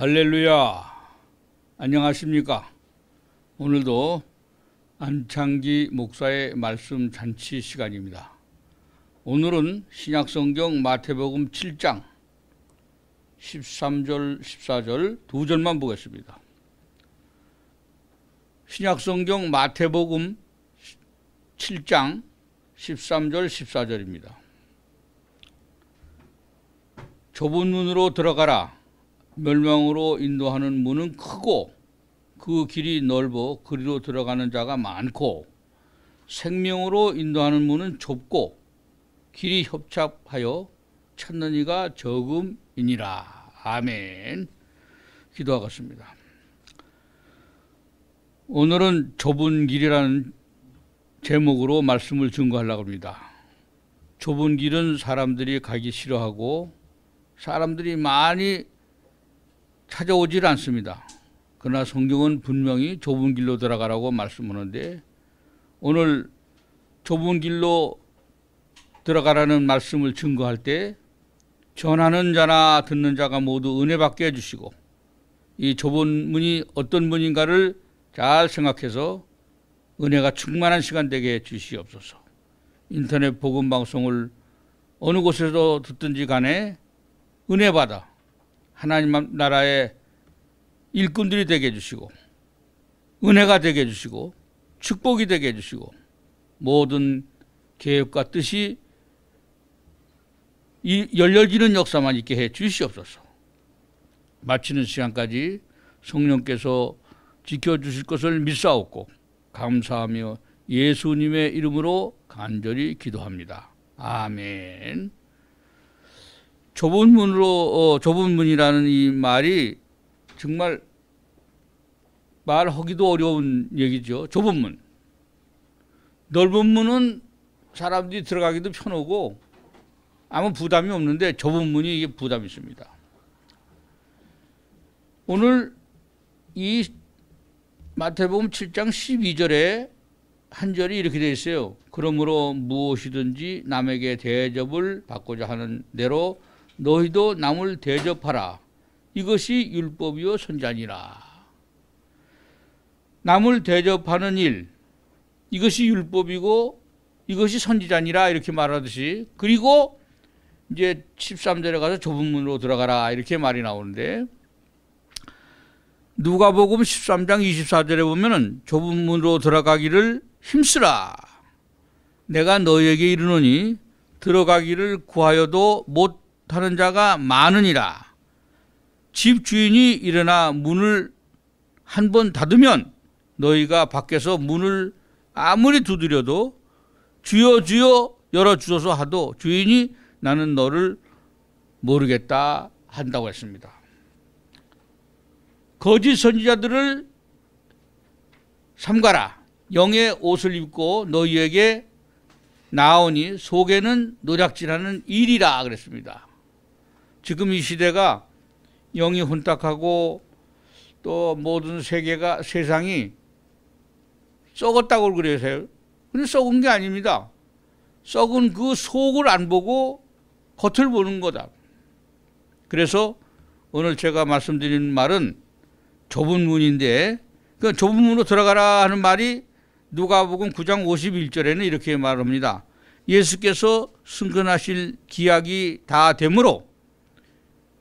할렐루야. 안녕하십니까. 오늘도 안창기 목사의 말씀 잔치 시간입니다. 오늘은 신약성경 마태복음 7장 13절, 14절 두 절만 보겠습니다. 신약성경 마태복음 7장 13절, 14절입니다. 좁은 눈으로 들어가라. 멸망으로 인도하는 문은 크고 그 길이 넓어 그리로 들어가는 자가 많고 생명으로 인도하는 문은 좁고 길이 협착하여 찾는 이가 적음이니라. 아멘. 기도하겠습니다. 오늘은 좁은 길이라는 제목으로 말씀을 증거하려고 합니다. 좁은 길은 사람들이 가기 싫어하고 사람들이 많이 찾아오질 않습니다. 그러나 성경은 분명히 좁은 길로 들어가라고 말씀하는데 오늘 좁은 길로 들어가라는 말씀을 증거할 때 전하는 자나 듣는 자가 모두 은혜 받게 해주시고 이 좁은 문이 어떤 문인가를 잘 생각해서 은혜가 충만한 시간 되게 해주시옵소서 인터넷 복음방송을 어느 곳에서 듣든지 간에 은혜 받아 하나님 나라의 일꾼들이 되게 해주시고 은혜가 되게 해주시고 축복이 되게 해주시고 모든 계획과 뜻이 이 열렬지는 역사만 있게 해 주시옵소서. 마치는 시간까지 성령께서 지켜주실 것을 믿사옵고 감사하며 예수님의 이름으로 간절히 기도합니다. 아멘. 좁은 문으로 어, 좁은 문이라는 이 말이 정말 말하기도 어려운 얘기죠. 좁은 문. 넓은 문은 사람들이 들어가기도 편하고 아무 부담이 없는데 좁은 문이 이게 부담이 있습니다. 오늘 이 마태복음 7장 12절에 한 절이 이렇게 되어 있어요. 그러므로 무엇이든지 남에게 대접을 받고자 하는 대로 너희도 남을 대접하라. 이것이 율법이요 선자니라. 남을 대접하는 일 이것이 율법이고 이것이 선지자니라 이렇게 말하듯이 그리고 이제 13절에 가서 좁은 문으로 들어가라 이렇게 말이 나오는데 누가복음 13장 24절에 보면은 좁은 문으로 들어가기를 힘쓰라 내가 너에게 이르노니 들어가기를 구하여도 못 타는 자가 많으니라. 집 주인이 일어나 문을 한 번 닫으면 너희가 밖에서 문을 아무리 두드려도 주여 주여 열어 주소서 하도 주인이 나는 너를 모르겠다 한다고 했습니다. 거짓 선지자들을 삼가라 영의 옷을 입고 너희에게 나오니 속에는 노략질하는 일이라 그랬습니다. 지금 이 시대가 영이 혼탁하고 또 모든 세계가 세상이 썩었다고 그러세요. 근데 썩은 게 아닙니다. 썩은 그 속을 안 보고 겉을 보는 거다. 그래서 오늘 제가 말씀드린 말은 좁은 문인데 그 좁은 문으로 들어가라 하는 말이 누가복음 9장 51절에는 이렇게 말합니다. 예수께서 승근하실 기약이 다 되므로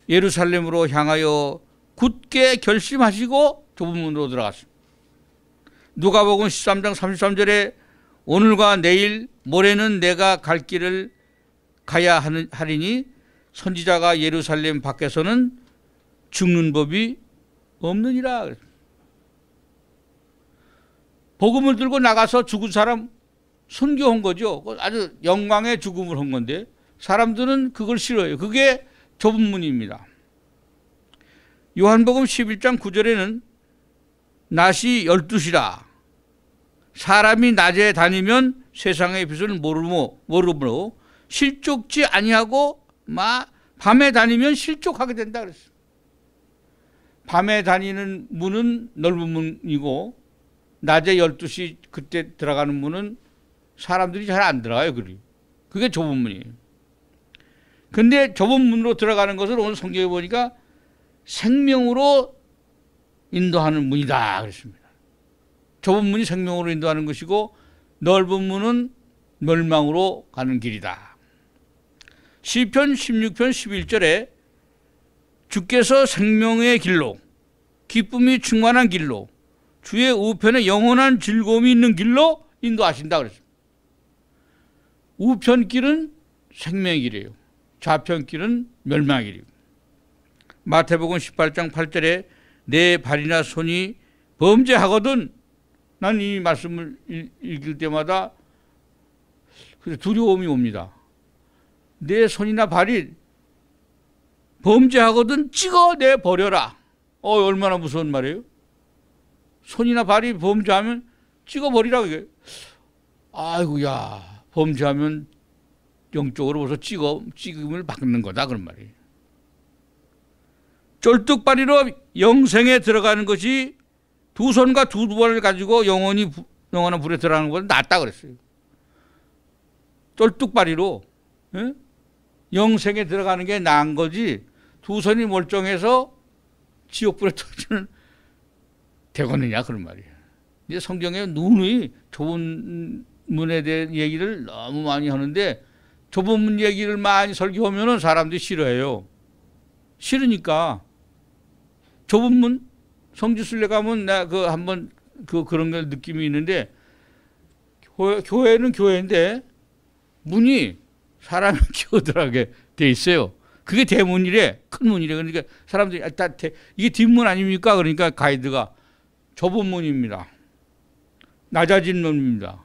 예루살렘으로 향하여 굳게 결심하시고 좁은 문으로 들어갔습니다. 누가복음 13장 33절에 오늘과 내일 모레는 내가 갈 길을 가야 하리니 선지자가 예루살렘 밖에서는 죽는 법이 없느니라. 복음을 들고 나가서 죽은 사람 선교한 거죠. 그 아주 영광의 죽음을 한 건데 사람들은 그걸 싫어해요. 그게 좁은 문입니다. 요한복음 11장 9절에는 낮이 12시라 사람이 낮에 다니면 세상의 빛을 모르모, 모르므로 실족지 아니하고 마 밤에 다니면 실족하게 된다 그랬어. 밤에 다니는 문은 넓은 문이고 낮에 12시 그때 들어가는 문은 사람들이 잘 안 들어가요, 그리. 그게 좁은 문이에요. 근데 좁은 문으로 들어가는 것을 오늘 성경에 보니까 생명으로 인도하는 문이다 그랬습니다. 좁은 문이 생명으로 인도하는 것이고 넓은 문은 멸망으로 가는 길이다. 시편 16편 11절에 주께서 생명의 길로 기쁨이 충만한 길로 주의 우편에 영원한 즐거움이 있는 길로 인도하신다 그랬습니다. 우편길은 생명의 길이에요. 좌편길은 멸망이리. 마태복음 18장 8절에 내 발이나 손이 범죄하거든 난 이 말씀을 읽을 때마다 두려움이 옵니다. 내 손이나 발이 범죄하거든 찍어내 버려라. 어 얼마나 무서운 말이에요. 손이나 발이 범죄하면 찍어버리라 그 아이고야 범죄하면 영적으로 벌써 찍어 찍음을 받는 거다 그런 말이에요. 쫄뚝발이로 영생에 들어가는 것이 두 손과 두 발을 가지고 영원히 영원한 불에 들어가는 건 낫다 그랬어요. 쫄뚝발이로 예? 영생에 들어가는 게 나은 거지 두 손이 멀쩡해서 지옥불에 터지는 되겠느냐 그런 말이에요. 이제 성경에 눈이 좋은 문에 대한 얘기를 너무 많이 하는데 좁은 문 얘기를 많이 설교하면 사람들이 싫어해요. 싫으니까 좁은 문 성지순례 가면 나 그 한번 그 그런 걸 느낌이 있는데 교회, 교회는 교회인데 문이 사람을 키우더라게 돼 있어요. 그게 대문이래. 큰 문이래. 그러니까 사람들이 아, 대, 이게 뒷문 아닙니까? 그러니까 가이드가 좁은 문입니다. 낮아진 문입니다.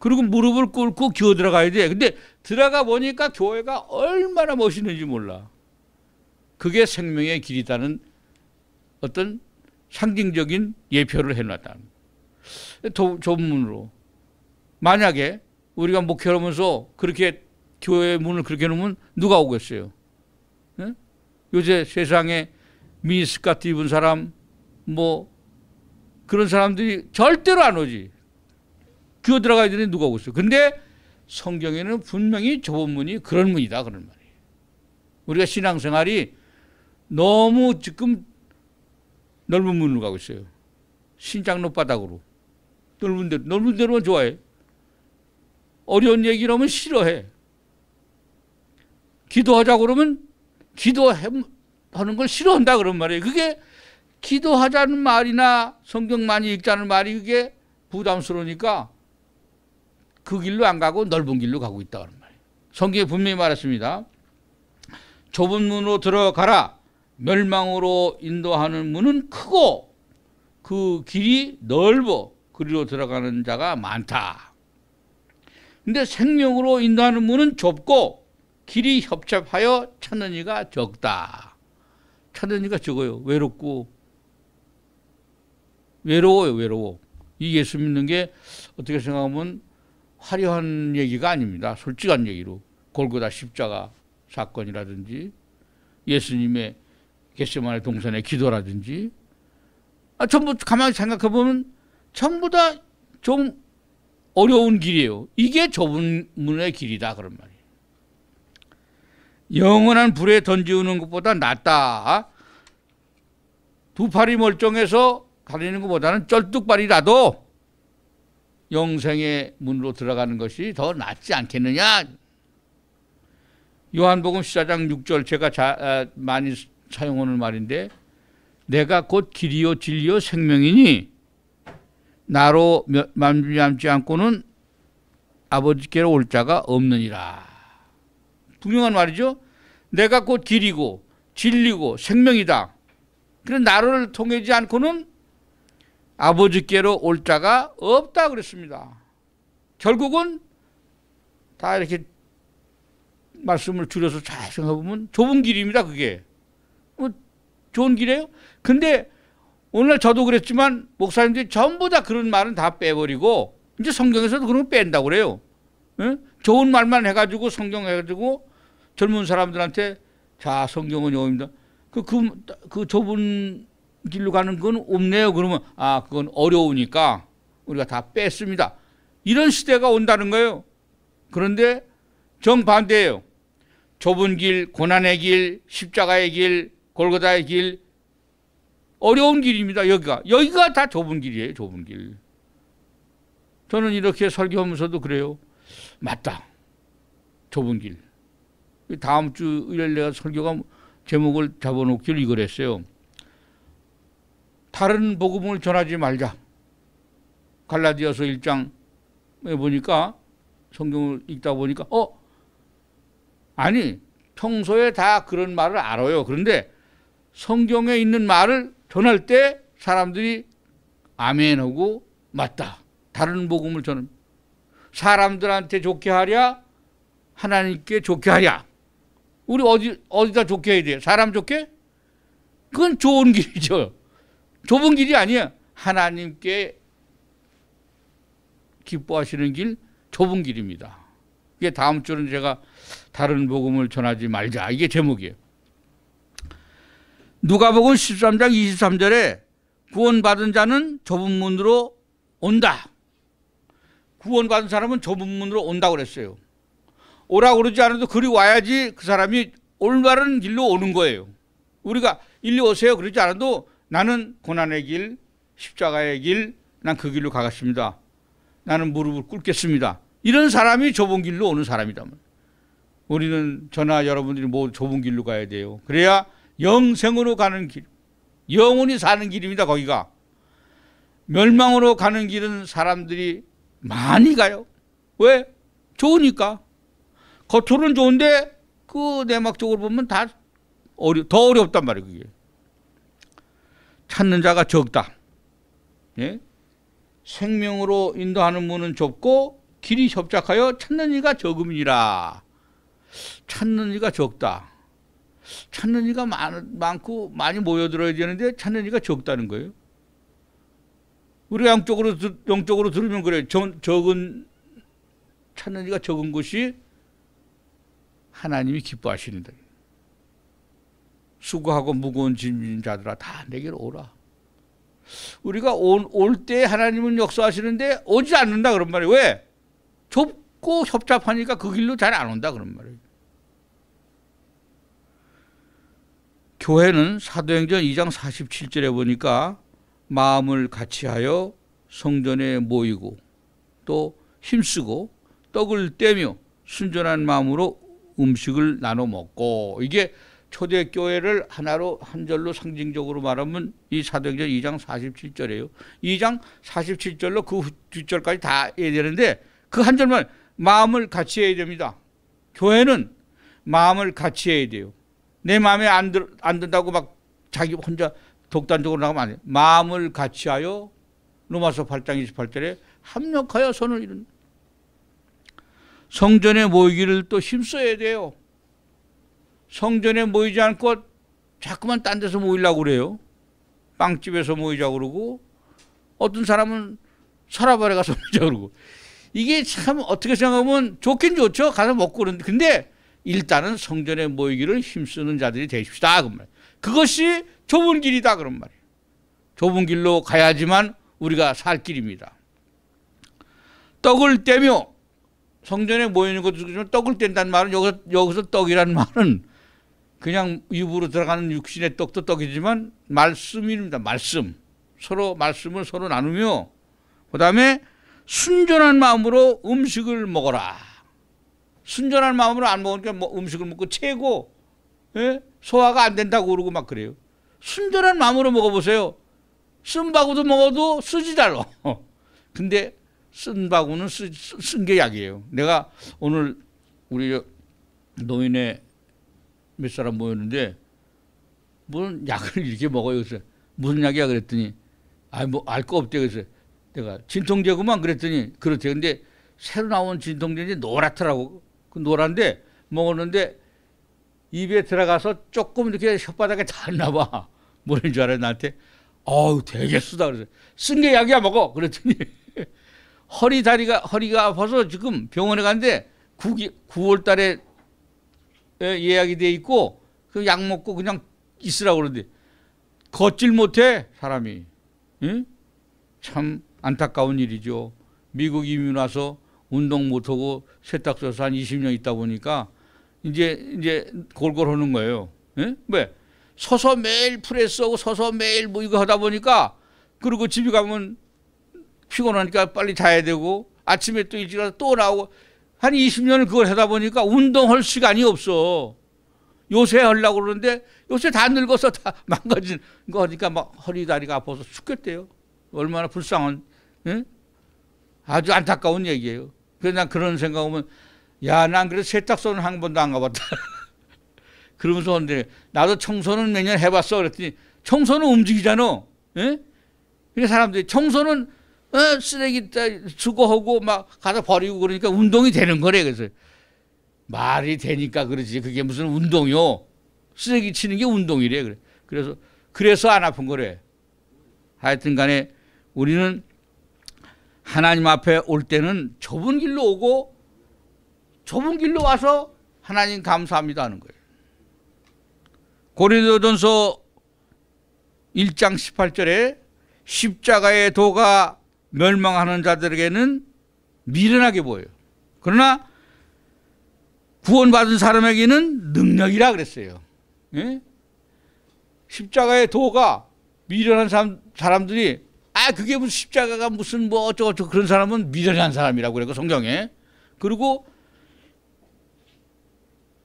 그리고 무릎을 꿇고 기어 들어가야 돼. 근데 들어가 보니까 교회가 얼마나 멋있는지 몰라. 그게 생명의 길이다는 어떤 상징적인 예표를 해놨다는 조문으로 만약에 우리가 목회를 하면서 그렇게 교회 문을 그렇게 놓으면 누가 오겠어요? 네? 요새 세상에 미니스카트 입은 사람 뭐 그런 사람들이 절대로 안 오지. 기어 들어가야 되는데 누가 오겠어요? 근데 성경에는 분명히 저은 문이 그런 문이다 그런 말이에요. 우리가 신앙생활이 너무 지금 넓은 문으로 가고 있어요. 신장로 바닥으로. 넓은 대로, 넓은 대로만 좋아해. 어려운 얘기하면 싫어해. 기도하자고 그러면 기도하는 걸 싫어한다 그런 말이에요. 그게 기도하자는 말이나 성경 많이 읽자는 말이 그게 부담스러우니까 그 길로 안 가고 넓은 길로 가고 있다 그런 말이에요. 성경에 분명히 말했습니다. 좁은 문으로 들어가라. 멸망으로 인도하는 문은 크고 그 길이 넓어 그리로 들어가는 자가 많다. 근데 생명으로 인도하는 문은 좁고 길이 협잡하여 찾는 이가 적다. 찾는 이가 적어요. 외롭고 외로워요. 외로워. 이 예수 믿는 게 어떻게 생각하면 화려한 얘기가 아닙니다. 솔직한 얘기로 골고다 십자가 사건이라든지 예수님의 겟세마네 동산의 기도라든지 아, 전부 가만히 생각해 보면 전부 다 좀 어려운 길이에요. 이게 좁은 문의 길이다 그런 말이에요. 영원한 불에 던지우는 것보다 낫다. 두 팔이 멀쩡해서 가리는 것보다는 쩔뚝발이라도 영생의 문으로 들어가는 것이 더 낫지 않겠느냐. 요한복음 14장 6절 제가 자, 아, 많이 사용하는 말인데 내가 곧 길이요 진리요 생명이니 나로 맘지 않고는 아버지께로 올 자가 없느니라. 분명한 말이죠. 내가 곧 길이고 진리고 생명이다. 그런 나를 통하지 않고는 아버지께로 올 자가 없다 그랬습니다. 결국은 다 이렇게 말씀을 줄여서 잘 생각해보면 좁은 길입니다, 그게. 뭐 좋은 길이에요? 근데 오늘 저도 그랬지만 목사님들이 전부 다 그런 말은 다 빼버리고 이제 성경에서도 그런 걸 뺀다고 그래요. 응? 좋은 말만 해가지고 성경 해가지고 젊은 사람들한테 자, 성경은 요입니다. 그, 그, 그 좁은 길로 가는 건 없네요. 그러면 아 그건 어려우니까 우리가 다 뺐습니다. 이런 시대가 온다는 거예요. 그런데 정반대예요. 좁은 길, 고난의 길, 십자가의 길, 골고다의 길, 어려운 길입니다. 여기가 여기가 다 좁은 길이에요. 좁은 길. 저는 이렇게 설교하면서도 그래요. 맞다. 좁은 길. 다음 주일 내가 설교가 제목을 잡아놓기로 이걸 했어요. 다른 복음을 전하지 말자. 갈라디아서 1장에 보니까 성경을 읽다 보니까 어 아니 평소에 다 그런 말을 알아요. 그런데 성경에 있는 말을 전할 때 사람들이 아멘하고 맞다. 다른 복음을 전 사람들한테 좋게 하랴 하나님께 좋게 하랴. 우리 어디 어디다 좋게 해야 돼? 사람 좋게? 그건 좋은 길이죠. 좁은 길이 아니야. 하나님께 기뻐하시는 길, 좁은 길입니다. 이게 다음 주는 제가 다른 복음을 전하지 말자. 이게 제목이에요. 누가복음 13장 23절에 구원받은 자는 좁은 문으로 온다. 구원받은 사람은 좁은 문으로 온다고 그랬어요. 오라고 그러지 않아도 그리 와야지 그 사람이 올바른 길로 오는 거예요. 우리가 일리 오세요 그러지 않아도 나는 고난의 길, 십자가의 길, 난 그 길로 가겠습니다. 나는 무릎을 꿇겠습니다. 이런 사람이 좁은 길로 오는 사람이다. 우리는 저나 여러분들이 뭐 좁은 길로 가야 돼요. 그래야 영생으로 가는 길, 영원히 사는 길입니다. 거기가. 멸망으로 가는 길은 사람들이 많이 가요. 왜? 좋으니까. 겉으로는 좋은데 그 내막적으로 보면 다 어려, 더 어렵단 말이에요. 그게. 찾는 자가 적다. 예? 생명으로 인도하는 문은 좁고 길이 협착하여 찾는 이가 적음이라. 찾는 이가 적다. 찾는 이가 많, 많고 많이 모여들어야 되는데 찾는 이가 적다는 거예요. 우리 양쪽으로 영적으로 들으면 그래. 적, 적은 찾는 이가 적은 것이 하나님이 기뻐하시는다. 수고하고 무거운 짐진 자들아 다 내게로 오라. 우리가 올 때 하나님은 역사하시는데 오지 않는다 그런 말이에요. 왜? 좁고 협잡하니까 그 길로 잘 안 온다 그런 말이에요. 교회는 사도행전 2장 47절에 보니까 마음을 같이하여 성전에 모이고 또 힘쓰고 떡을 떼며 순전한 마음으로 음식을 나눠 먹고 이게 초대 교회를 하나로 한 절로 상징적으로 말하면 이 사도행전 2장 47절이에요. 2장 47절로 그 뒷절까지 다 해야 되는데 그 한 절만 마음을 같이 해야 됩니다. 교회는 마음을 같이 해야 돼요. 내 마음에 안, 들, 안 든다고 막 자기 혼자 독단적으로 나가면 안 돼요. 마음을 같이 하여 로마서 8장 28절에 합력하여 선을 이룬 성전에 모이기를 또 힘써야 돼요. 성전에 모이지 않고 자꾸만 딴 데서 모이려고 그래요. 빵집에서 모이자 그러고 어떤 사람은 서라발에 가서 모이자 그러고 이게 참 어떻게 생각하면 좋긴 좋죠. 가서 먹고 그는데 근데 일단은 성전에 모이기를 힘쓰는 자들이 되십시다. 그 말. 그것이 좁은 길이다. 그런 말이에요. 좁은 길로 가야지만 우리가 살 길입니다. 떡을 떼며 성전에 모이는 것도 그렇지 떡을 뗀다는 말은 여기서, 여기서 떡이라는 말은 그냥 입으로 들어가는 육신의 떡도 떡이지만 말씀입니다. 말씀. 서로 말씀을 서로 나누며 그다음에 순전한 마음으로 음식을 먹어라. 순전한 마음으로 안 먹으니까 뭐 음식을 먹고 최고 예? 소화가 안 된다고 그러고 막 그래요. 순전한 마음으로 먹어보세요. 쓴바구도 먹어도 쓰지 달라. 근데 쓴바구는 쓴 게 약이에요. 내가 오늘 우리 노인의 몇 사람 모였는데 무슨 약을 이렇게 먹어요. 그래서 무슨 약이야 그랬더니 아뭐알 거 없대 그래서 내가 진통제구만 그랬더니 그렇대. 근데 새로 나온 진통제인데 노랗더라고. 그 노란데 먹었는데 입에 들어가서 조금 이렇게 혓바닥에 닿았나 봐. 모르는 줄 알아요 나한테. 어우 되게 쓰다 그래서 쓴 게 약이야 먹어 그랬더니 허리 다리가 허리가 아파서 지금 병원에 간데 9, 9월 달에 예, 예약이 돼 있고 그 약 먹고 그냥 있으라고 그러는데 걷질 못해 사람이 응? 참 안타까운 일이죠 미국 이민 와서 운동 못하고 세탁소에서 한 20년 있다 보니까 이제 이제 골골 하는 거예요 응? 왜? 서서 매일 프레스하고 서서 매일 뭐 이거 하다 보니까 그리고 집에 가면 피곤하니까 빨리 자야 되고 아침에 또 일찍 가서 또 나오고 한 20년을 그걸 하다 보니까 운동할 시간이 없어. 요새 하려고 그러는데 요새 다 늙어서 다 망가진 거니까 막 허리 다리가 아파서 죽겠대요. 얼마나 불쌍한 응? 아주 안타까운 얘기예요. 그래서 난 그런 생각하면 야 난그래 세탁소는 한 번도 안 가봤다. 그러면서 근데 나도 청소는 몇 년 해봤어 그랬더니 청소는 움직이잖아. 응? 그러니까 사람들이 청소는 어, 쓰레기 주고 하고 막가서 버리고 그러니까 운동이 되는 거래. 그래서 말이 되니까 그러지. 그게 무슨 운동이요. 쓰레기 치는 게 운동이래. 그래. 그래서, 그래서 안 아픈 거래. 하여튼 간에 우리는 하나님 앞에 올 때는 좁은 길로 오고 좁은 길로 와서 하나님 감사합니다 하는 거예요. 고린도전서 1장 18절에 십자가의 도가 멸망하는 자들에게는 미련하게 보여요. 그러나 구원받은 사람에게는 능력이라 그랬어요. 예? 십자가의 도가 미련한 사람, 사람들이 아 그게 무슨 십자가가 무슨 뭐 어쩌고저쩌고 그런 사람은 미련한 사람이라고 그래요 그 성경에 그리고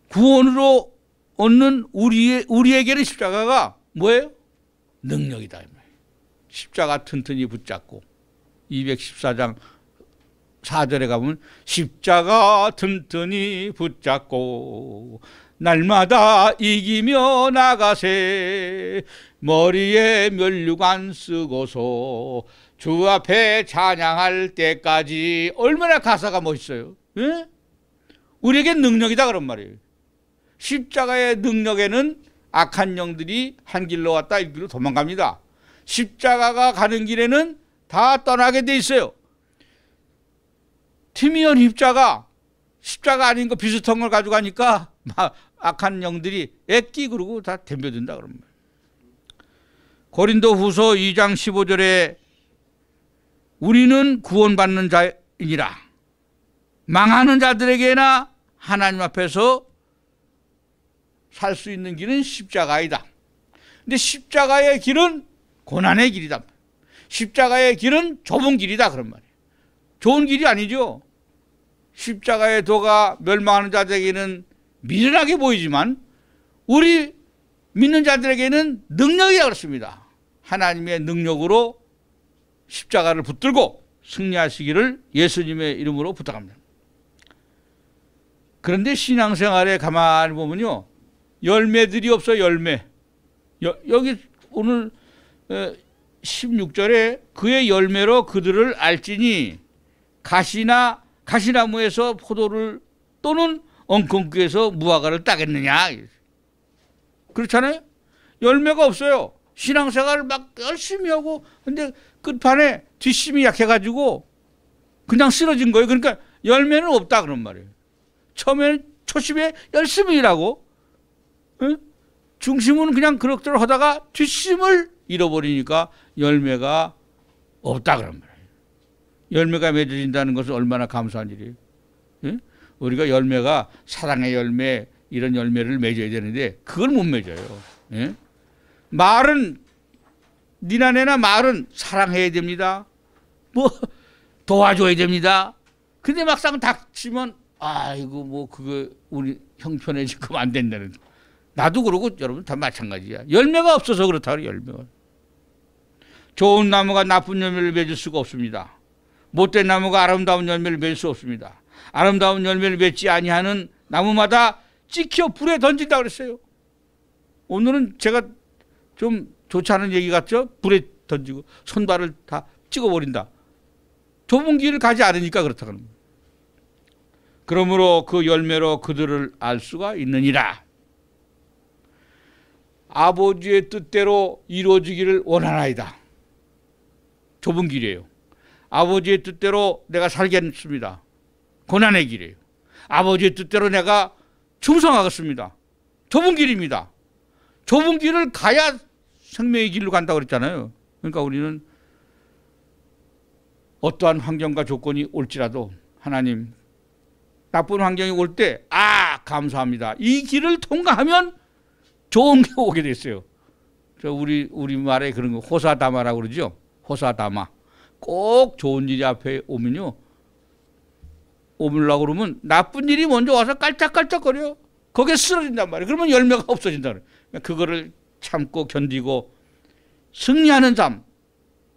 구원으로 얻는 우리 우리에게는 십자가가 뭐예요 능력이다 십자가 튼튼히 붙잡고 214장 4절에 가보면 십자가 틈틈히 붙잡고 날마다 이기며 나가세 머리에 면류관 쓰고서 주 앞에 찬양할 때까지 얼마나 가사가 멋있어요 예? 우리에게 능력이다 그런 말이에요 십자가의 능력에는 악한 영들이 한 길로 왔다 이 길로 도망갑니다 십자가가 가는 길에는 다 떠나게 돼 있어요. 티미온 입자가 십자가 아닌 거 비슷한 걸 가져가니까 막 악한 영들이 애끼 그러고 다 덤벼든다 그런 말. 고린도 후서 2장 15절에 우리는 구원받는 자이니라. 망하는 자들에게나 하나님 앞에서 살 수 있는 길은 십자가이다. 근데 십자가의 길은 고난의 길이다. 십자가의 길은 좁은 길이다 그런 말이에요. 좋은 길이 아니죠. 십자가의 도가 멸망하는 자들에게는 미련하게 보이지만 우리 믿는 자들에게는 능력이라 그렇습니다. 하나님의 능력으로 십자가를 붙들고 승리하시기를 예수님의 이름으로 부탁합니다. 그런데 신앙생활에 가만히 보면요. 열매들이 없어 열매. 여, 기 오늘 16절에 그의 열매로 그들을 알지니 가시나 가시나무에서 포도를 또는 엉겅퀴에서 무화과를 따겠느냐 그렇잖아요 열매가 없어요 신앙생활을 막 열심히 하고 근데 끝판에 뒷심이 약해가지고 그냥 쓰러진 거예요 그러니까 열매는 없다 그런 말이에요 처음에는 초심에 열심히 일하고 중심은 그냥 그럭저럭 하다가 뒷심을 잃어버리니까 열매가 없다 그런 말이에요. 열매가 맺어진다는 것은 얼마나 감사한 일이에요. 예? 우리가 열매가 사랑의 열매 이런 열매를 맺어야 되는데 그걸 못 맺어요. 예? 말은 니나 내나 말은 사랑해야 됩니다. 뭐 도와줘야 됩니다. 근데 막상 닥치면 아이고 뭐 그거 우리 형편에 지금 안 된다는 나도 그러고 여러분 다 마찬가지야. 열매가 없어서 그렇다 그 열매가. 좋은 나무가 나쁜 열매를 맺을 수가 없습니다. 못된 나무가 아름다운 열매를 맺을 수 없습니다. 아름다운 열매를 맺지 아니하는 나무마다 찍혀 불에 던진다 그랬어요. 오늘은 제가 좀 좋지 않은 얘기 같죠? 불에 던지고 손발을 다 찍어버린다. 좁은 길을 가지 않으니까 그렇다 그 거예요. 그러므로 그 열매로 그들을 알 수가 있느니라. 아버지의 뜻대로 이루어지기를 원하나이다. 좁은 길이에요. 아버지의 뜻대로 내가 살겠습니다. 고난의 길이에요. 아버지의 뜻대로 내가 충성하겠습니다. 좁은 길입니다. 좁은 길을 가야 생명의 길로 간다고 그랬잖아요. 그러니까 우리는 어떠한 환경과 조건이 올지라도 하나님 나쁜 환경이 올 때 아 감사합니다. 이 길을 통과하면 좋은 게 오게 됐어요. 저 우리 우리 말에 그런 거 호사다마라고 그러죠. 호사담아. 꼭 좋은 일이 앞에 오면요. 오물라 그러면 나쁜 일이 먼저 와서 깔짝깔짝거려. 거기에 쓰러진단 말이에요. 그러면 열매가 없어진다 그래 그거를 참고 견디고 승리하는 삶,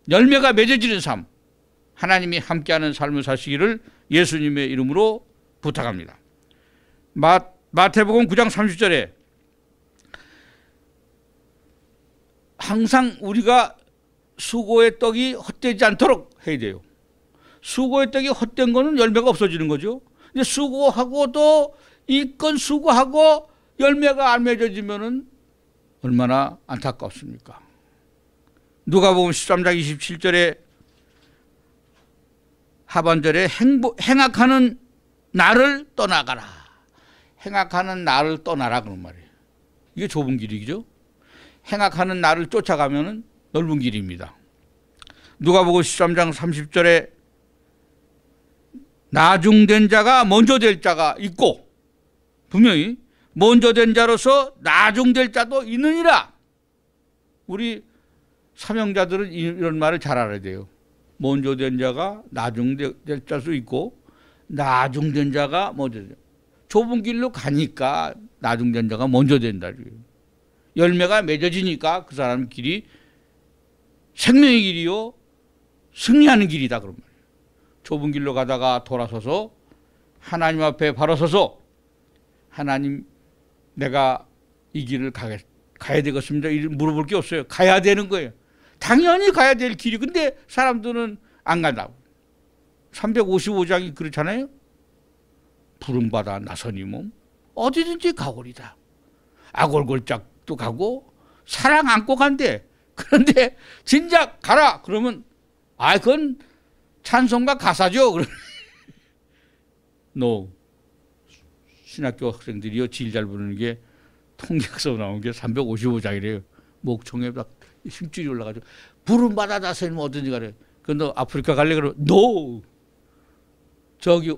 열매가 맺어지는 삶, 하나님이 함께하는 삶을 사시기를 예수님의 이름으로 부탁합니다. 마, 마태복음 9장 30절에 항상 우리가 수고의 떡이 헛되지 않도록 해야 돼요. 수고의 떡이 헛된 거는 열매가 없어지는 거죠. 근데 수고하고도 이건 수고하고 열매가 안 맺어지면은 얼마나 안타깝습니까? 누가 보면 13장 27절에 하반절에 행복, 행악하는 나를 떠나가라. 행악하는 나를 떠나라 그런 말이에요. 이게 좁은 길이죠. 행악하는 나를 쫓아가면은 넓은 길입니다. 누가복음 13장 30절에 나중된 자가 먼저 될 자가 있고 분명히 먼저 된 자로서 나중될 자도 있느니라. 우리 사명자들은 이런 말을 잘 알아야 돼요. 먼저 된 자가 나중될 자도 있고 나중된 자가 먼저 된 좁은 길로 가니까 나중된 자가 먼저 된다. 열매가 맺어지니까 그 사람 길이 생명의 길이요 승리하는 길이다 그런 말이에요. 좁은 길로 가다가 돌아서서 하나님 앞에 바로 서서 하나님 내가 이 길을 가겠, 가야 되겠습니다. 물어볼 게 없어요. 가야 되는 거예요. 당연히 가야 될 길이 근데 사람들은 안간다 355장이 그렇잖아요. 부름받아 나선이 몸 어디든지 가오리다. 아골골짝도 가고 사랑 안고 간대. 그런데 진작 가라 그러면 아 그건 찬송가 가사죠. 노 신학교 학생들이요 질 잘 부르는 게 통계학서 나온 게 355장이래요. 목청에 막 힘줄이 올라가지고 부름 받아다 선생님 어든지 가래. 근데 아프리카 갈래 그러면 노 저기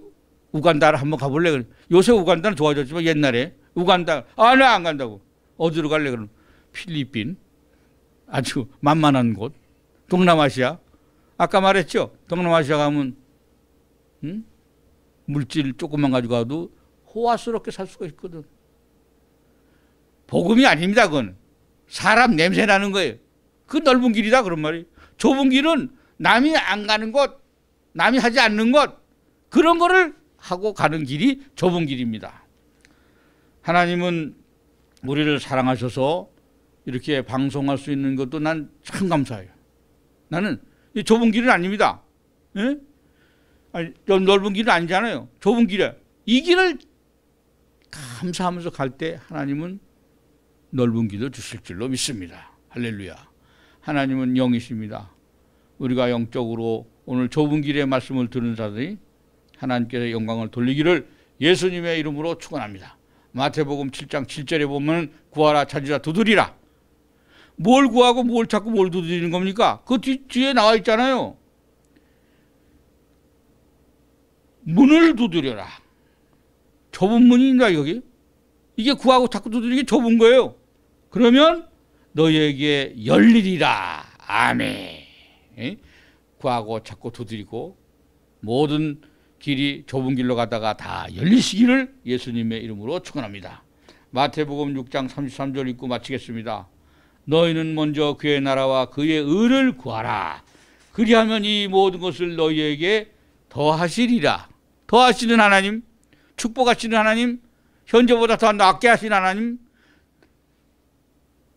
우간다를 한번 가볼래 그래. 요새 우간다는 좋아졌지만 옛날에 우간다 아나안 간다고 어디로 갈래 그러면 필리핀 아주 만만한 곳. 동남아시아. 아까 말했죠. 동남아시아 가면 음? 물질 조금만 가지고 가도 호화스럽게 살 수가 있거든. 복음이 아닙니다. 그건 사람 냄새 나는 거예요. 그 넓은 길이다 그런 말이. 좁은 길은 남이 안 가는 곳, 남이 하지 않는 곳, 그런 거를 하고 가는 길이 좁은 길입니다. 하나님은 우리를 사랑하셔서 이렇게 방송할 수 있는 것도 난 참 감사해요. 나는 이 좁은 길은 아닙니다. 예? 아니, 좀 넓은 길은 아니잖아요. 좁은 길에. 이 길을 감사하면서 갈 때 하나님은 넓은 길도 주실 줄로 믿습니다. 할렐루야. 하나님은 영이십니다. 우리가 영적으로 오늘 좁은 길의 말씀을 들은 자들이 하나님께서 영광을 돌리기를 예수님의 이름으로 축원합니다. 마태복음 7장 7절에 보면 구하라 찾으라 두드리라 뭘 구하고 뭘 찾고 뭘 두드리는 겁니까? 그 뒤, 뒤에 나와 있잖아요. 문을 두드려라. 좁은 문입니다, 여기. 이게 구하고 자꾸 두드리기 좁은 거예요. 그러면 너희에게 열리리라. 아멘. 예? 구하고 자꾸 두드리고 모든 길이 좁은 길로 가다가 다 열리시기를 예수님의 이름으로 축원합니다. 마태복음 6장 33절 읽고 마치겠습니다. 너희는 먼저 그의 나라와 그의 의를 구하라. 그리하면 이 모든 것을 너희에게 더하시리라. 더하시는 하나님, 축복하시는 하나님, 현재보다 더 낫게 하신 하나님,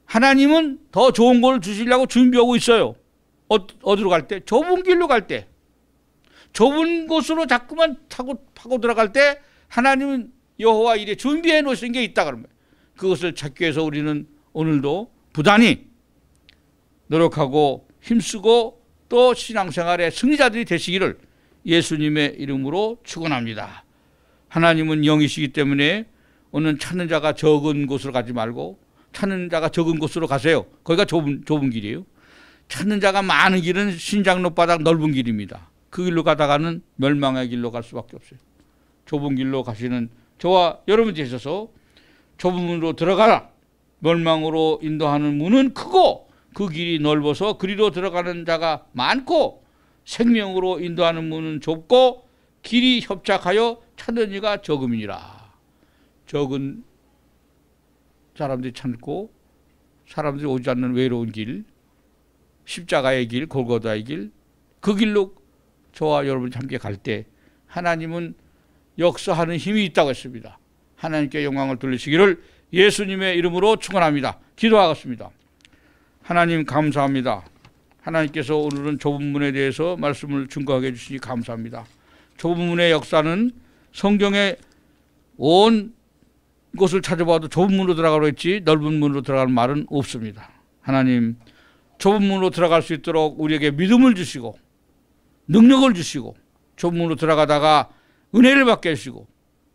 하나님은 더 좋은 걸 주시려고 준비하고 있어요. 어, 어디로 갈 때? 좁은 길로 갈 때. 좁은 곳으로 자꾸만 타고 파고 들어갈 때 하나님은 여호와 일에 준비해 놓으신 게 있다 그러면 그것을 찾기 위해서 우리는 오늘도 부단히 노력하고 힘쓰고 또 신앙생활의 승리자들이 되시기를 예수님의 이름으로 축원합니다. 하나님은 영이시기 때문에 오늘 찾는 자가 적은 곳으로 가지 말고 찾는 자가 적은 곳으로 가세요. 거기가 좁은 좁은 길이에요. 찾는 자가 많은 길은 신장로 바닥 넓은 길입니다. 그 길로 가다가는 멸망의 길로 갈 수밖에 없어요. 좁은 길로 가시는 저와 여러분 되셔서 좁은 문으로 들어가라. 멸망으로 인도하는 문은 크고 그 길이 넓어서 그리로 들어가는 자가 많고 생명으로 인도하는 문은 좁고 길이 협착하여 찾는 이가 적음이니라. 적은 사람들이 찾고 사람들이 오지 않는 외로운 길, 십자가의 길, 골고다의 길, 그 길로 저와 여러분이 함께 갈 때 하나님은 역사하는 힘이 있다고 했습니다. 하나님께 영광을 돌리시기를 예수님의 이름으로 축원합니다. 기도하겠습니다. 하나님 감사합니다. 하나님께서 오늘은 좁은 문에 대해서 말씀을 증거하게 주시니 감사합니다. 좁은 문의 역사는 성경의 온 곳을 찾아봐도 좁은 문으로 들어가라고 했지 넓은 문으로 들어가는 말은 없습니다. 하나님 좁은 문으로 들어갈 수 있도록 우리에게 믿음을 주시고 능력을 주시고 좁은 문으로 들어가다가 은혜를 받게 해주시고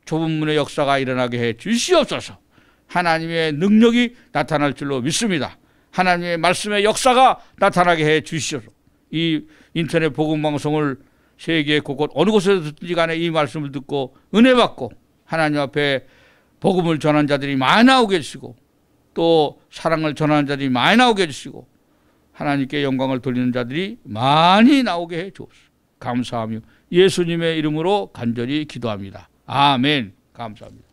좁은 문의 역사가 일어나게 해 주시옵소서. 하나님의 능력이 나타날 줄로 믿습니다. 하나님의 말씀의 역사가 나타나게 해 주시옵소서. 이 인터넷 복음 방송을 세계 곳곳 어느 곳에서 듣든지 간에 이 말씀을 듣고 은혜 받고 하나님 앞에 복음을 전한 자들이 많이 나오게 주시고또 사랑을 전하는 자들이 많이 나오게 주시고 하나님께 영광을 돌리는 자들이 많이 나오게 해주옵소서. 감사하며 예수님의 이름으로 간절히 기도합니다. 아멘. 감사합니다.